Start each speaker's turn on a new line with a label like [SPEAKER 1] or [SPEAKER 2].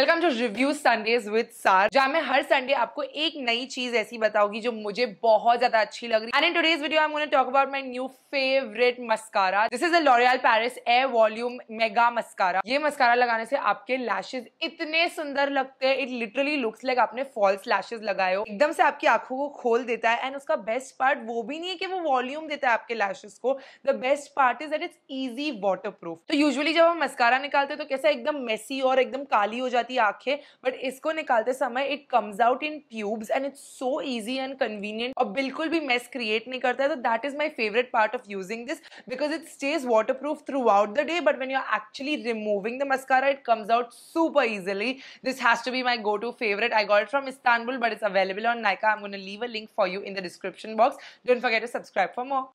[SPEAKER 1] welcome to review Sundays with सार जहां मैं हर संडे आपको एक नई चीज ऐसी बताऊंगी जो मुझे बहुत ज्यादा अच्छी लग रही है and in video I am talk about my new favourite mascara this is a L'Oreal Paris air volume mega mascara ये मस्कारा लगाने से आपके लैशेज इतने सुंदर लगते हैं इट लिटरली लुक्स लाइक आपने फॉल्स लैशेज लगाए हो एकदम से आपकी आंखों को खोल देता है एंड उसका बेस्ट पार्ट वो भी नहीं है कि वो वॉल्यूम देता है आपके लैशेज को the best part is that it's easy water तो यूजली जब हम मस्कारा निकालते हैं तो कैसा एकदम मेसी और एकदम काली हो जाती जाती है आंखें बट इसको निकालते समय it comes out in tubes and it's so easy and convenient और बिल्कुल भी मेस क्रिएट नहीं करता है तो that is my favourite part of using this because it stays waterproof throughout the day but when you are actually removing the mascara it comes out super easily this has to be my go to favourite I got from Istanbul but it's available on Nykaa I am leave a link for you in the description box don't forget to subscribe for more